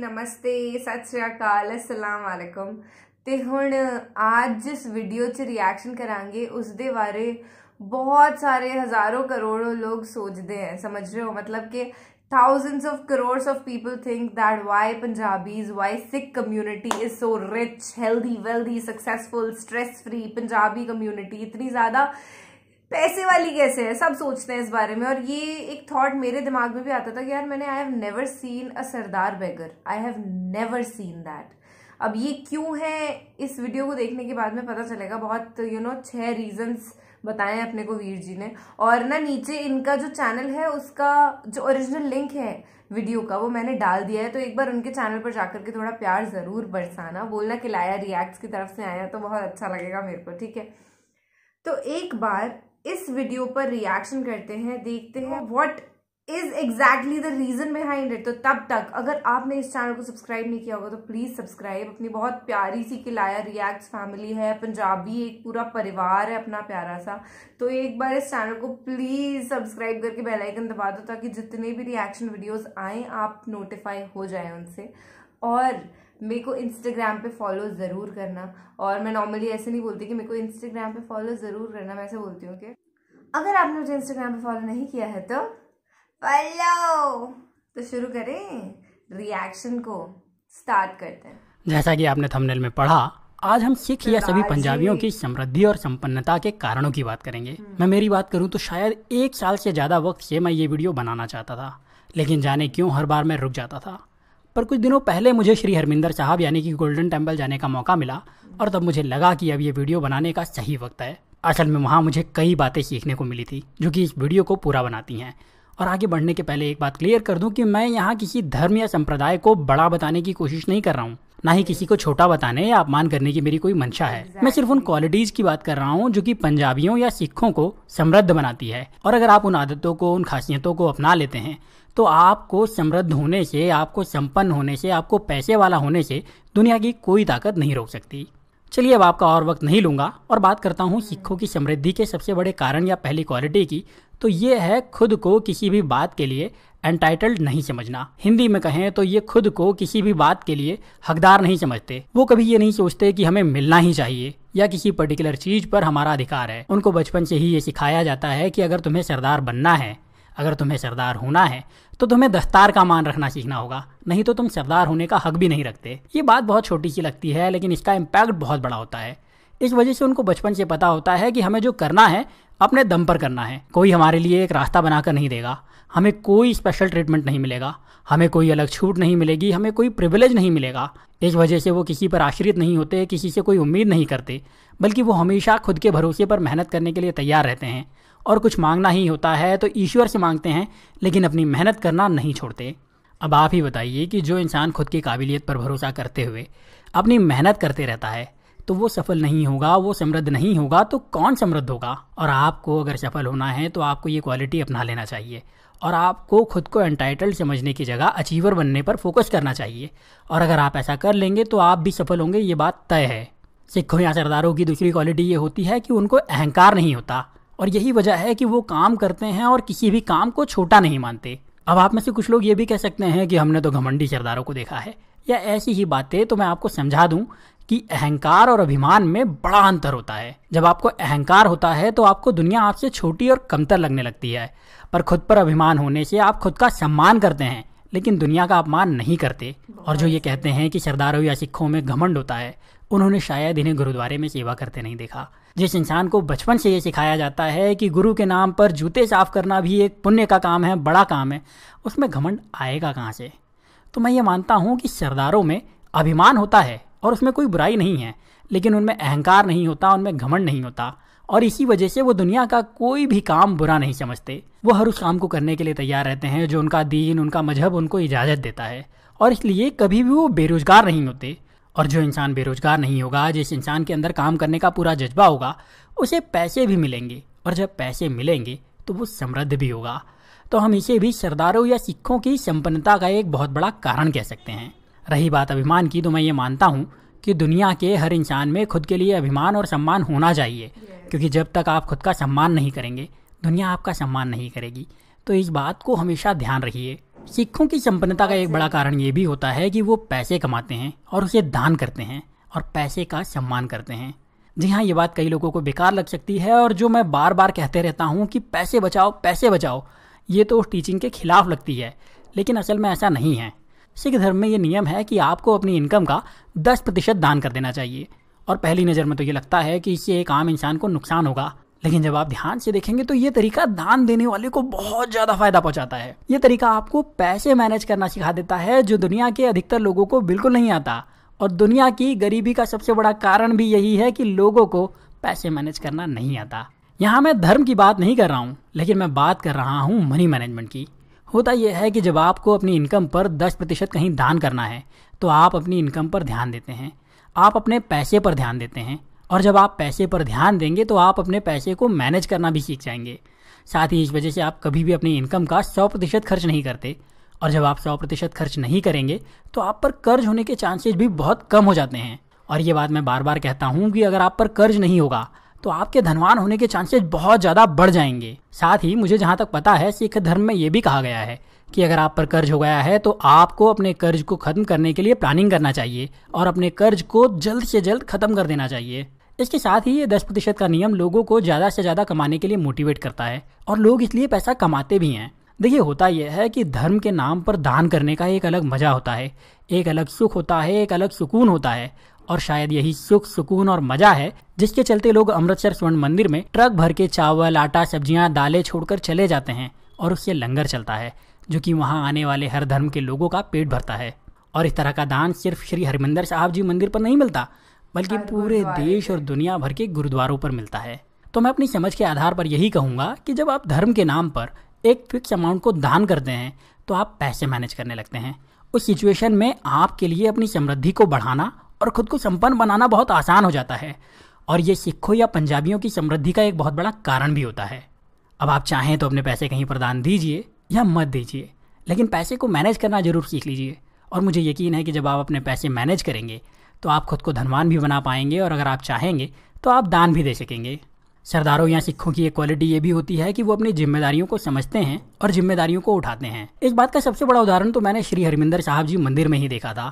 नमस्ते सत श्रीकाल असलम वालेकुम तो हूँ आज जिस वीडियो च रिएक्शन करा उस बारे बहुत सारे हजारों करोड़ों लोग सोचते हैं समझ रहे हो मतलब कि thousands of crore of people think that why Punjabis why Sikh community is so rich healthy wealthy successful stress free Punjabi community इतनी ज़्यादा पैसे वाली कैसे है सब सोचते हैं इस बारे में और ये एक थॉट मेरे दिमाग में भी आता था कि यार मैंने I have never seen a sardar beggar I have never seen that अब ये क्यों है इस वीडियो को देखने के बाद में पता चलेगा बहुत यू नो छह रीजंस हैं अपने को वीर जी ने और ना नीचे इनका जो चैनल है उसका जो ओरिजिनल लिंक है वीडियो का वो मैंने डाल दिया है तो एक बार उनके चैनल पर जाकर के थोड़ा प्यार ज़रूर बरसाना बोलना कि लाया रिएक्ट्स की तरफ से आया तो बहुत अच्छा लगेगा मेरे को ठीक है तो एक बार इस वीडियो पर रिएक्शन करते हैं देखते हैं what is exactly the reason behind it तो तब तक अगर आपने इस चैनल को सब्सक्राइब नहीं किया होगा तो प्लीज सब्सक्राइब अपनी बहुत प्यारी सी किलाया रिएक्ट फैमिली है पंजाबी एक पूरा परिवार है अपना प्यारा सा तो एक बार इस चैनल को प्लीज सब्सक्राइब करके बेल आइकन दबा दो ताकि जितने भी रिएक्शन वीडियोज़ आए आप नोटिफाई हो जाए उनसे और मेरे को इंस्टाग्राम पे फॉलो ज़रूर करना और मैं नॉर्मली ऐसे नहीं बोलती कि मेरे को इंस्टाग्राम पे फॉलो ज़रूर करना मैं ऐसे बोलती हूँ कि अगर आपने मुझे इंस्टाग्राम पे फॉलो नहीं किया है तो फॉलो तो शुरू करें रिएक्शन को स्टार्ट करते हैं जैसा कि आपने थंबनेल में पढ़ा आज हम सिख या सभी पंजाबियों की समृद्धि और संपन्नता के कारणों की बात करेंगे हम्म। मैं मेरी बात करूं तो शायद एक साल से ज़्यादा वक्त से मैं ये वीडियो बनाना चाहता था लेकिन जाने क्यों हर बार मैं रुक जाता था पर कुछ दिनों पहले मुझे श्री हरमिंदर साहब यानी कि गोल्डन टेम्पल जाने का मौका मिला और तब मुझे लगा कि अब ये वीडियो बनाने का सही वक्त है असल में वहाँ मुझे कई बातें सीखने को मिली थी जो कि इस वीडियो को पूरा बनाती हैं और आगे बढ़ने के पहले एक बात क्लियर कर दूं कि मैं यहाँ किसी धर्म या संप्रदाय को बड़ा बताने की कोशिश नहीं कर रहा हूँ ना ही किसी को छोटा बताने या अपमान करने की मेरी कोई मंशा है मैं सिर्फ उन क्वालिटीज की बात कर रहा हूँ जो कि पंजाबियों या सिखों को समृद्ध बनाती है और अगर आप उन आदतों को उन खासियतों को अपना लेते हैं तो आपको समृद्ध होने से आपको संपन्न होने से आपको पैसे वाला होने से दुनिया की कोई ताकत नहीं रोक सकती चलिए अब आपका और वक्त नहीं लूंगा और बात करता हूँ सिखों की समृद्धि के सबसे बड़े कारण या पहली क्वालिटी की तो ये है खुद को किसी भी बात के लिए एंटाइटल्ड नहीं समझना हिंदी में कहें तो ये खुद को किसी भी बात के लिए हकदार नहीं समझते वो कभी ये नहीं सोचते कि हमें मिलना ही चाहिए या किसी पर्टिकुलर चीज पर हमारा अधिकार है उनको बचपन से ही ये सिखाया जाता है कि अगर तुम्हें सरदार बनना है अगर तुम्हें सरदार होना है तो तुम्हें दस्तार का मान रखना सीखना होगा नहीं तो तुम सरदार होने का हक भी नहीं रखते ये बात बहुत छोटी सी लगती है लेकिन इसका इम्पैक्ट बहुत बड़ा होता है इस वजह से उनको बचपन से पता होता है कि हमें जो करना है अपने दम पर करना है कोई हमारे लिए एक रास्ता बनाकर नहीं देगा हमें कोई स्पेशल ट्रीटमेंट नहीं मिलेगा हमें कोई अलग छूट नहीं मिलेगी हमें कोई प्रिविलेज नहीं मिलेगा इस वजह से वो किसी पर आश्रित नहीं होते किसी से कोई उम्मीद नहीं करते बल्कि वो हमेशा खुद के भरोसे पर मेहनत करने के लिए तैयार रहते हैं और कुछ मांगना ही होता है तो ईश्वर से मांगते हैं लेकिन अपनी मेहनत करना नहीं छोड़ते अब आप ही बताइए कि जो इंसान खुद की काबिलियत पर भरोसा करते हुए अपनी मेहनत करते रहता है तो वो सफल नहीं होगा वो समृद्ध नहीं होगा तो कौन समृद्ध होगा और आपको अगर सफल होना है तो आपको ये क्वालिटी अपना लेना चाहिए और आपको खुद को एंटाइटल्ड समझने की जगह अचीवर बनने पर फोकस करना चाहिए और अगर आप ऐसा कर लेंगे तो आप भी सफल होंगे ये बात तय है सिखों या सरदारों की दूसरी क्वालिटी ये होती है कि उनको अहंकार नहीं होता और यही वजह है कि वो काम करते हैं और किसी भी काम को छोटा नहीं मानते अब आप में से कुछ लोग ये भी कह सकते हैं कि हमने तो घमंडी सरदारों को देखा है या ऐसी ही बातें तो मैं आपको समझा दूं कि अहंकार और अभिमान में बड़ा अंतर होता है जब आपको अहंकार होता है तो आपको दुनिया आपसे छोटी और कमतर लगने लगती है पर खुद पर अभिमान होने से आप खुद का सम्मान करते हैं लेकिन दुनिया का अपमान नहीं करते और जो ये कहते हैं कि सरदारों या सिखों में घमंड होता है उन्होंने शायद इन्हें गुरुद्वारे में सेवा करते नहीं देखा जिस इंसान को बचपन से ये सिखाया जाता है कि गुरु के नाम पर जूते साफ करना भी एक पुण्य का काम है बड़ा काम है उसमें घमंड आएगा कहाँ से तो मैं ये मानता हूँ कि सरदारों में अभिमान होता है और उसमें कोई बुराई नहीं है लेकिन उनमें अहंकार नहीं होता उनमें घमंड नहीं होता और इसी वजह से वो दुनिया का कोई भी काम बुरा नहीं समझते वो हर उस काम को करने के लिए तैयार रहते हैं जो उनका दीन उनका मजहब उनको इजाज़त देता है और इसलिए कभी भी वो बेरोजगार नहीं होते और जो इंसान बेरोजगार नहीं होगा जिस इंसान के अंदर काम करने का पूरा जज्बा होगा उसे पैसे भी मिलेंगे और जब पैसे मिलेंगे तो वो समृद्ध भी होगा तो हम इसे भी सरदारों या सिखों की संपन्नता का एक बहुत बड़ा कारण कह सकते हैं रही बात अभिमान की तो मैं ये मानता हूँ कि दुनिया के हर इंसान में खुद के लिए अभिमान और सम्मान होना चाहिए क्योंकि जब तक आप खुद का सम्मान नहीं करेंगे दुनिया आपका सम्मान नहीं करेगी तो इस बात को हमेशा ध्यान रखिए सिखों की संपन्नता का एक बड़ा कारण ये भी होता है कि वो पैसे कमाते हैं और उसे दान करते हैं और पैसे का सम्मान करते हैं जी हाँ ये बात कई लोगों को बेकार लग सकती है और जो मैं बार बार कहते रहता हूँ कि पैसे बचाओ पैसे बचाओ ये तो उस टीचिंग के खिलाफ लगती है लेकिन असल में ऐसा नहीं है सिख धर्म में ये नियम है कि आपको अपनी इनकम का दस प्रतिशत दान कर देना चाहिए और पहली नज़र में तो ये लगता है कि इससे एक आम इंसान को नुकसान होगा लेकिन जब आप ध्यान से देखेंगे तो ये तरीका दान देने वाले को बहुत ज्यादा फायदा पहुंचाता है ये तरीका आपको पैसे मैनेज करना सिखा देता है जो दुनिया के अधिकतर लोगों को बिल्कुल नहीं आता और दुनिया की गरीबी का सबसे बड़ा कारण भी यही है कि लोगों को पैसे मैनेज करना नहीं आता यहाँ मैं धर्म की बात नहीं कर रहा हूँ लेकिन मैं बात कर रहा हूँ मनी मैनेजमेंट की होता यह है कि जब आपको अपनी इनकम पर दस प्रतिशत कहीं दान करना है तो आप अपनी इनकम पर ध्यान देते हैं आप अपने पैसे पर ध्यान देते हैं और जब आप पैसे पर ध्यान देंगे तो आप अपने पैसे को मैनेज करना भी सीख जाएंगे साथ ही इस वजह से आप कभी भी अपनी इनकम का सौ प्रतिशत खर्च नहीं करते और जब आप सौ प्रतिशत खर्च नहीं करेंगे तो आप पर कर्ज होने के चांसेज भी बहुत कम हो जाते हैं और ये बात मैं बार बार कहता हूँ कि अगर आप पर कर्ज नहीं होगा तो आपके धनवान होने के चांसेस बहुत ज़्यादा बढ़ जाएंगे साथ ही मुझे जहाँ तक पता है सिख धर्म में ये भी कहा गया है कि अगर आप पर कर्ज हो गया है तो आपको अपने कर्ज को ख़त्म करने के लिए प्लानिंग करना चाहिए और अपने कर्ज को जल्द से जल्द ख़त्म कर देना चाहिए इसके साथ ही ये दस प्रतिशत का नियम लोगों को ज़्यादा से ज़्यादा कमाने के लिए मोटिवेट करता है और लोग इसलिए पैसा कमाते भी हैं देखिए होता यह है कि धर्म के नाम पर दान करने का एक अलग मज़ा होता है एक अलग सुख होता है एक अलग सुकून होता है और शायद यही सुख सुकून और मजा है जिसके चलते लोग अमृतसर स्वर्ण मंदिर में ट्रक भर के चावल आटा सब्जियां दालें छोड़कर चले जाते हैं और उससे लंगर चलता है जो कि वहां आने वाले हर धर्म के लोगों का पेट भरता है और इस तरह का दान सिर्फ श्री हरिमंदर साहब जी मंदिर पर नहीं मिलता बल्कि पूरे देश और दुनिया भर के गुरुद्वारों पर मिलता है तो मैं अपनी समझ के आधार पर यही कहूँगा कि जब आप धर्म के नाम पर एक फिक्स अमाउंट को दान करते हैं तो आप पैसे मैनेज करने लगते हैं उस सिचुएशन में आपके लिए अपनी समृद्धि को बढ़ाना और खुद को संपन्न बनाना बहुत आसान हो जाता है और ये सिखों या पंजाबियों की समृद्धि का एक बहुत बड़ा कारण भी होता है अब आप चाहें तो अपने पैसे कहीं प्रदान दीजिए या मत दीजिए लेकिन पैसे को मैनेज करना जरूर सीख लीजिए और मुझे यकीन है कि जब आप अपने पैसे मैनेज करेंगे तो आप खुद को धनवान भी बना पाएंगे और अगर आप चाहेंगे तो आप दान भी दे सकेंगे सरदारों या सिखों की एक क्वालिटी ये भी होती है कि वो अपनी जिम्मेदारियों को समझते हैं और जिम्मेदारियों को उठाते हैं इस बात का सबसे बड़ा उदाहरण तो मैंने श्री हरिमंदर साहब जी मंदिर में ही देखा था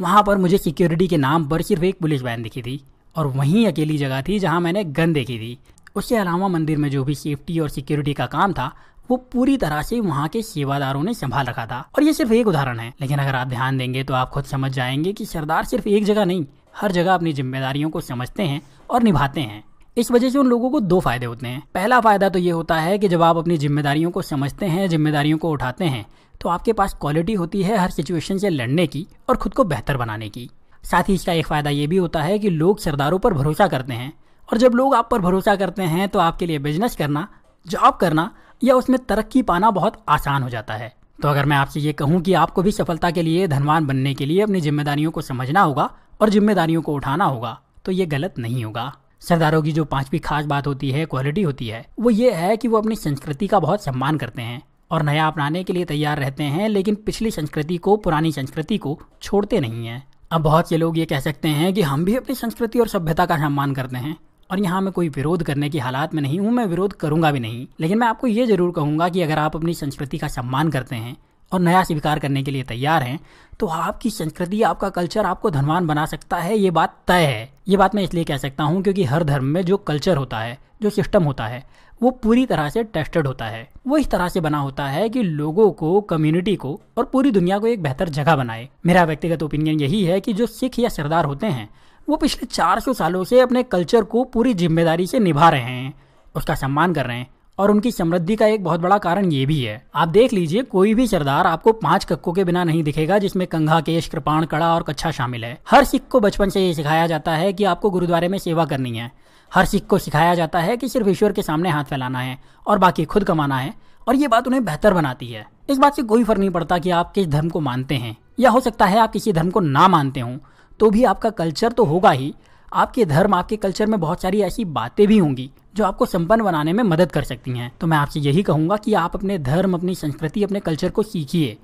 वहाँ पर मुझे सिक्योरिटी के नाम पर सिर्फ एक पुलिस वैन दिखी थी और वहीं अकेली जगह थी जहाँ मैंने गन देखी थी उसके अलावा मंदिर में जो भी सेफ्टी और सिक्योरिटी का काम था वो पूरी तरह से वहाँ के सेवादारों ने संभाल रखा था और ये सिर्फ एक उदाहरण है लेकिन अगर आप ध्यान देंगे तो आप खुद समझ जाएंगे कि सरदार सिर्फ एक जगह नहीं हर जगह अपनी जिम्मेदारियों को समझते हैं और निभाते हैं इस वजह से उन लोगों को दो फायदे होते हैं पहला फायदा तो ये होता है कि जब आप अपनी जिम्मेदारियों को समझते हैं जिम्मेदारियों को उठाते हैं तो आपके पास क्वालिटी होती है हर सिचुएशन से लड़ने की और ख़ुद को बेहतर बनाने की साथ ही इसका एक फ़ायदा ये भी होता है कि लोग सरदारों पर भरोसा करते हैं और जब लोग आप पर भरोसा करते हैं तो आपके लिए बिजनेस करना जॉब करना या उसमें तरक्की पाना बहुत आसान हो जाता है तो अगर मैं आपसे ये कहूँ कि आपको भी सफलता के लिए धनवान बनने के लिए अपनी जिम्मेदारियों को समझना होगा और जिम्मेदारियों को उठाना होगा तो ये गलत नहीं होगा सरदारों की जो पांचवी खास बात होती है क्वालिटी होती है वो ये है कि वो अपनी संस्कृति का बहुत सम्मान करते हैं और नया अपनाने के लिए तैयार रहते हैं लेकिन पिछली संस्कृति को पुरानी संस्कृति को छोड़ते नहीं हैं अब बहुत से लोग ये कह सकते हैं कि हम भी अपनी संस्कृति और सभ्यता का सम्मान करते हैं और यहाँ मैं कोई विरोध करने की हालात में नहीं हूँ मैं विरोध करूँगा भी नहीं लेकिन मैं आपको ये जरूर कहूँगा कि अगर आप अपनी संस्कृति का सम्मान करते हैं और नया स्वीकार करने के लिए तैयार हैं तो आपकी संस्कृति आपका कल्चर आपको धनवान बना सकता है ये बात तय है ये बात मैं इसलिए कह सकता हूँ क्योंकि हर धर्म में जो कल्चर होता है जो सिस्टम होता है वो पूरी तरह से टेस्टेड होता है वो इस तरह से बना होता है कि लोगों को कम्युनिटी को और पूरी दुनिया को एक बेहतर जगह बनाए मेरा व्यक्तिगत ओपिनियन यही है कि जो सिख या सरदार होते हैं वो पिछले 400 सालों से अपने कल्चर को पूरी जिम्मेदारी से निभा रहे हैं उसका सम्मान कर रहे हैं और उनकी समृद्धि का एक बहुत बड़ा कारण ये भी है आप देख लीजिए कोई भी सरदार आपको पांच कक्कों के बिना नहीं दिखेगा जिसमें कंघा केश कृपाण कड़ा और कच्छा शामिल है हर सिख को बचपन से ये सिखाया जाता है कि आपको गुरुद्वारे में सेवा करनी है हर सिख को सिखाया जाता है कि सिर्फ ईश्वर के सामने हाथ फैलाना है और बाकी खुद कमाना है और ये बात उन्हें बेहतर बनाती है इस बात से कोई फर्क नहीं पड़ता कि आप किस धर्म को मानते हैं या हो सकता है आप किसी धर्म को ना मानते हो तो भी आपका कल्चर तो होगा ही आपके धर्म आपके कल्चर में बहुत सारी ऐसी बातें भी होंगी जो आपको संपन्न बनाने में मदद कर सकती हैं तो मैं आपसे यही कहूँगा कि आप अपने धर्म अपनी संस्कृति अपने कल्चर को सीखिए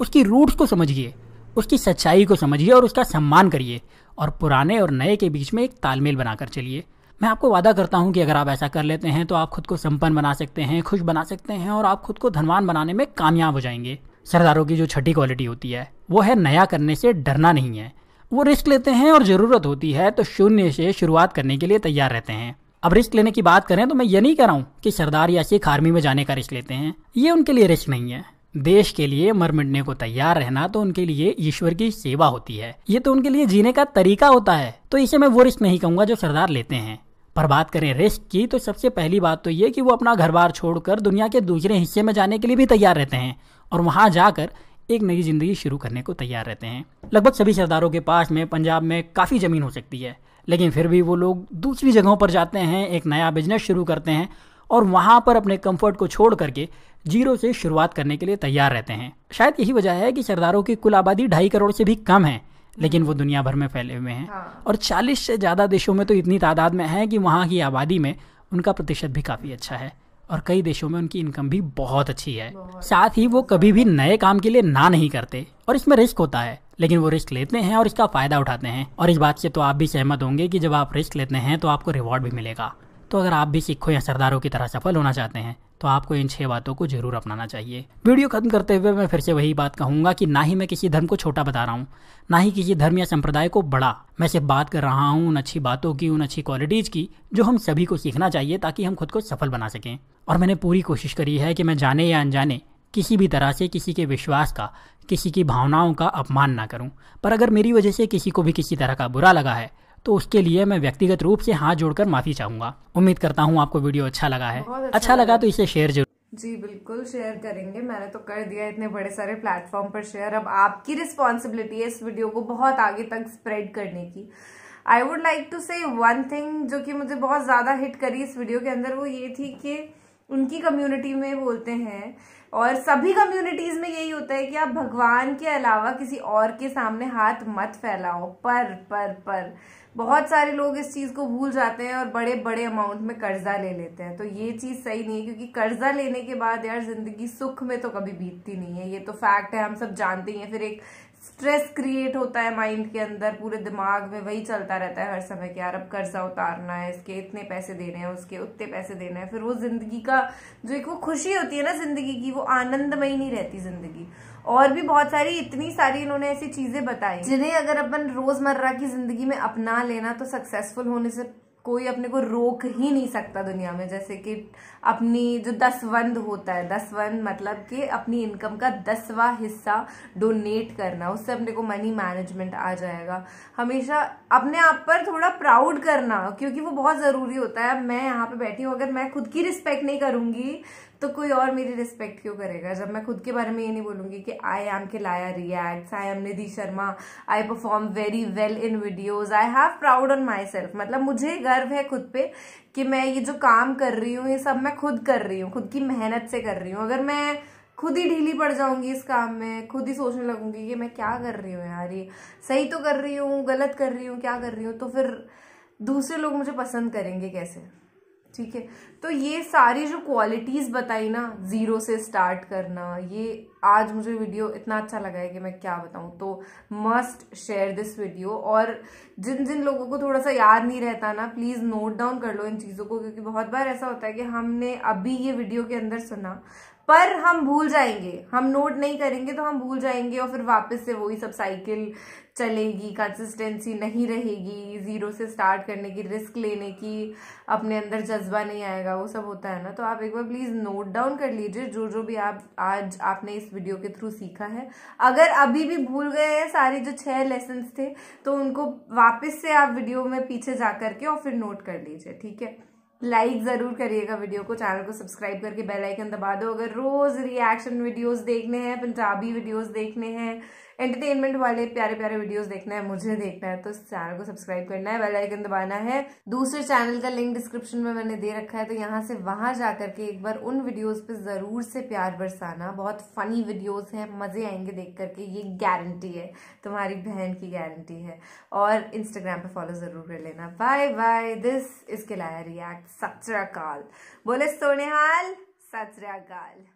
उसकी रूट्स को समझिए उसकी सच्चाई को समझिए और उसका सम्मान करिए और पुराने और नए के बीच में एक तालमेल बनाकर चलिए मैं आपको वादा करता हूँ कि अगर आप ऐसा कर लेते हैं तो आप खुद को संपन्न बना सकते हैं खुश बना सकते हैं और आप खुद को धनवान बनाने में कामयाब हो जाएंगे सरदारों की जो छठी क्वालिटी होती है वो है नया करने से डरना नहीं है वो रिस्क लेते हैं और ज़रूरत होती है तो शून्य से शुरुआत करने के लिए तैयार रहते हैं अब रिस्क लेने की बात करें तो मैं ये नहीं कह रहा हूँ कि सरदार या शेख आर्मी में जाने का रिस्क लेते हैं ये उनके लिए रिस्क नहीं है देश के लिए मर मिटने को तैयार रहना तो उनके लिए ईश्वर की सेवा होती है ये तो उनके लिए जीने का तरीका होता है तो इसे मैं वो रिस्क नहीं कहूंगा जो सरदार लेते हैं पर बात करें रिस्क की तो सबसे पहली बात तो ये कि वो अपना घर बार छोड़कर दुनिया के दूसरे हिस्से में जाने के लिए भी तैयार रहते हैं और वहां जाकर एक नई जिंदगी शुरू करने को तैयार रहते हैं लगभग सभी सरदारों के पास में पंजाब में काफ़ी ज़मीन हो सकती है लेकिन फिर भी वो लोग दूसरी जगहों पर जाते हैं एक नया बिजनेस शुरू करते हैं और वहाँ पर अपने कंफर्ट को छोड़ करके जीरो से शुरुआत करने के लिए तैयार रहते हैं शायद यही वजह है कि सरदारों की कुल आबादी ढाई करोड़ से भी कम है लेकिन वो दुनिया भर में फैले हुए हैं हाँ। और 40 से ज़्यादा देशों में तो इतनी तादाद में है कि वहाँ की आबादी में उनका प्रतिशत भी काफ़ी अच्छा है और कई देशों में उनकी इनकम भी बहुत अच्छी है साथ ही वो कभी भी नए काम के लिए ना नहीं करते और इसमें रिस्क होता है लेकिन वो रिस्क लेते हैं और इसका फ़ायदा उठाते हैं और इस बात से तो आप भी सहमत होंगे कि जब आप रिस्क लेते हैं तो आपको रिवॉर्ड भी मिलेगा तो अगर आप भी सिखों या सरदारों की तरह सफल होना चाहते हैं तो आपको इन छह बातों को जरूर अपनाना चाहिए वीडियो खत्म करते हुए मैं फिर से वही बात कहूंगा कि ना ही मैं किसी धर्म को छोटा बता रहा हूँ ना ही किसी धर्म या संप्रदाय को बड़ा मैं सिर्फ बात कर रहा हूँ उन अच्छी बातों की उन अच्छी क्वालिटीज़ की जो हम सभी को सीखना चाहिए ताकि हम खुद को सफल बना सकें और मैंने पूरी कोशिश करी है कि मैं जाने या अनजाने किसी भी तरह से किसी के विश्वास का किसी की भावनाओं का अपमान ना करूं पर अगर मेरी वजह से किसी को भी किसी तरह का बुरा लगा है तो उसके लिए मैं व्यक्तिगत रूप से हाथ जोड़कर माफ़ी चाहूंगा उम्मीद करता हूँ आपको वीडियो अच्छा लगा है अच्छा, अच्छा लगा तो इसे शेयर जरूर जी बिल्कुल शेयर करेंगे मैंने तो कर दिया इतने बड़े सारे प्लेटफॉर्म पर शेयर अब आपकी रिस्पॉन्सिबिलिटी है इस वीडियो को बहुत आगे तक स्प्रेड करने की I would like to say one thing जो कि मुझे बहुत ज़्यादा हिट करी इस वीडियो के अंदर वो ये थी कि उनकी कम्युनिटी में बोलते हैं और सभी कम्युनिटीज में यही होता है कि आप भगवान के अलावा किसी और के सामने हाथ मत फैलाओ पर पर पर बहुत सारे लोग इस चीज़ को भूल जाते हैं और बड़े बड़े अमाउंट में कर्जा ले लेते हैं तो ये चीज़ सही नहीं है क्योंकि कर्जा लेने के बाद यार जिंदगी सुख में तो कभी बीतती नहीं है ये तो फैक्ट है हम सब जानते ही हैं फिर एक स्ट्रेस क्रिएट होता है माइंड के अंदर पूरे दिमाग में वही चलता रहता है हर समय कि यार अब कर्जा उतारना है इसके इतने पैसे देने हैं उसके उतने पैसे देने हैं फिर वो जिंदगी का जो एक वो खुशी होती है ना जिंदगी की वो आनंदमयी नहीं रहती जिंदगी और भी बहुत सारी इतनी सारी इन्होंने ऐसी चीजें बताई जिन्हें अगर अपन रोजमर्रा की जिंदगी में अपना लेना तो सक्सेसफुल होने से कोई अपने को रोक ही नहीं सकता दुनिया में जैसे कि अपनी जो दसवंद होता है दसवंध मतलब कि अपनी इनकम का दसवा हिस्सा डोनेट करना उससे अपने को मनी मैनेजमेंट आ जाएगा हमेशा अपने आप पर थोड़ा प्राउड करना क्योंकि वो बहुत ज़रूरी होता है मैं यहाँ पे बैठी हूँ अगर मैं खुद की रिस्पेक्ट नहीं करूँगी तो कोई और मेरी रिस्पेक्ट क्यों करेगा जब मैं खुद के बारे में ये नहीं बोलूँगी कि आई एम के लाया react I am Nidhi Sharma I perform very well in videos I have proud on myself मतलब मुझे गर्व है खुद पे कि मैं ये जो काम कर रही हूँ ये सब मैं खुद कर रही हूँ खुद की मेहनत से कर रही हूँ अगर मैं खुद ही ढीली पड़ जाऊंगी इस काम में खुद ही सोचने लगूंगी कि मैं क्या कर रही हूँ यार ये सही तो कर रही हूँ गलत कर रही हूँ क्या कर रही हूँ तो फिर दूसरे लोग मुझे पसंद करेंगे कैसे ठीक है तो ये सारी जो क्वालिटीज़ बताई ना ज़ीरो से स्टार्ट करना ये आज मुझे वीडियो इतना अच्छा लगा है कि मैं क्या बताऊँ तो मस्ट शेयर दिस वीडियो और जिन जिन लोगों को थोड़ा सा याद नहीं रहता ना प्लीज़ नोट डाउन कर लो इन चीज़ों को क्योंकि बहुत बार ऐसा होता है कि हमने अभी ये वीडियो के अंदर सुना पर हम भूल जाएंगे हम नोट नहीं करेंगे तो हम भूल जाएंगे और फिर वापस से वही सब साइकिल चलेगी कंसिस्टेंसी नहीं रहेगी ज़ीरो से स्टार्ट करने की रिस्क लेने की अपने अंदर जज्बा नहीं आएगा वो सब होता है ना तो आप एक बार प्लीज़ नोट डाउन कर लीजिए जो जो भी आप आज आपने इस वीडियो के थ्रू सीखा है अगर अभी भी भूल गए हैं सारे जो छः लेसन्स थे तो उनको वापस से आप वीडियो में पीछे जा करके और फिर नोट कर लीजिए ठीक है लाइक like ज़रूर करिएगा वीडियो को चैनल को सब्सक्राइब करके बेल आइकन दबा दो अगर रोज़ रिएक्शन वीडियोस देखने हैं पंजाबी वीडियोस देखने हैं एंटरटेनमेंट वाले प्यारे प्यारे वीडियोस देखना है मुझे देखना है तो इस चैनल को सब्सक्राइब करना है बेल आइकन दबाना है दूसरे चैनल का लिंक डिस्क्रिप्शन में मैंने दे रखा है तो यहाँ से वहां जाकर के एक बार उन वीडियोज पे जरूर से प्यार बरसाना बहुत फनी वीडियोज हैं मजे आएंगे देख करके ये गारंटी है तुम्हारी बहन की गारंटी है और इंस्टाग्राम पर फॉलो जरूर कर लेना बाय बाय दिस इसके लाया रिएक्ट सतरा काल बोले सोनेहाल सतरा काल